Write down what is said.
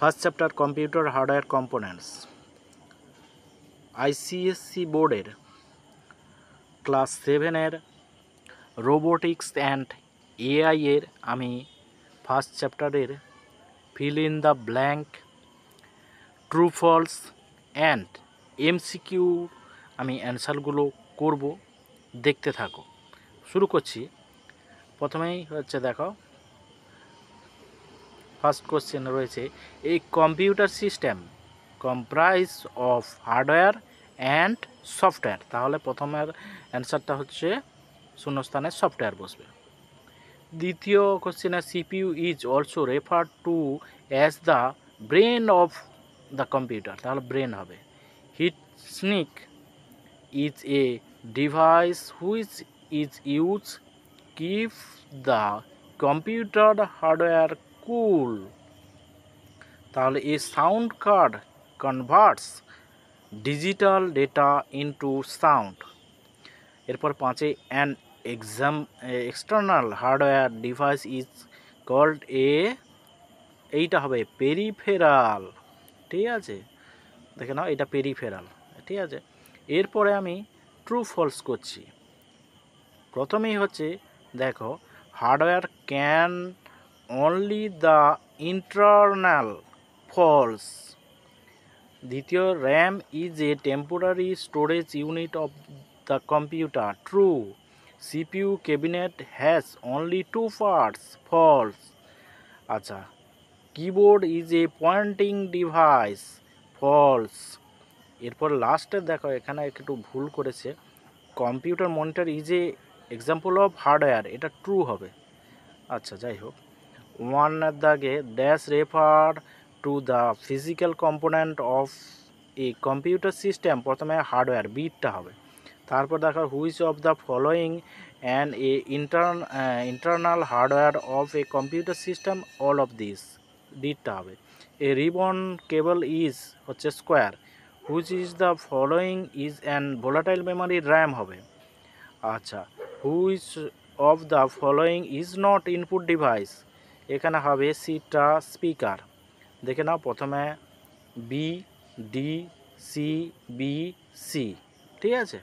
first chapter computer hardware components ICSE বোর্ডের class সেভেনের robotics and এআইয়ের আমি ফার্স্ট চ্যাপ্টারের fill in the blank true false and MCQ আমি অ্যান্সারগুলো করব দেখতে থাকো শুরু করছি প্রথমেই হচ্ছে দেখো ফার্স্ট কোশ্চেন রয়েছে এই computer system comprise of hardware and software তাহলে প্রথমের অ্যান্সারটা হচ্ছে শূন্যস্থানে সফটওয়্যার বসবে দ্বিতীয় কোশ্চেনে CPU is also refer to as the brain of the computer তাহলে ব্রেন হবে heat sink is a device which is use keep the computer hardware cool তাহলে এই sound card converts digital data into sound এরপর পাঁচে an exam external hardware device is called a এইটা হবে peripheral ঠিক আছে দেখে নাও এটা পেরিফেরাল ঠিক আছে এরপরে আমি ট্রু ফলস করছি প্রথমেই হচ্ছে দেখো hardware can only the internal false দ্বিতীয় আচ্ছা, RAM is a temporary storage unit of the computer true CPU cabinet has only two parts false আচ্ছা keyboard is a pointing device false এরপর লাস্টে দেখো এখানে একটু ভুল করেছে computer monitor is a example of hardware এটা ট্রু হবে আচ্ছা যাই হোক 1 দাগে dash refer to the physical component of a computer system প্রথমে হার্ডওয়্যার বিটটা হবে তারপর দেখা which of the following and a inter internal hardware of a computer system all of this ডিটটা হবে এ রিবন কেবল ইজ হচ্ছে square which is the following is and volatile memory RAM হবে আচ্ছা which of the following is not input device এখানে হবে সিটা speaker দেখে নাও প্রথমে B D C B C ঠিক আছে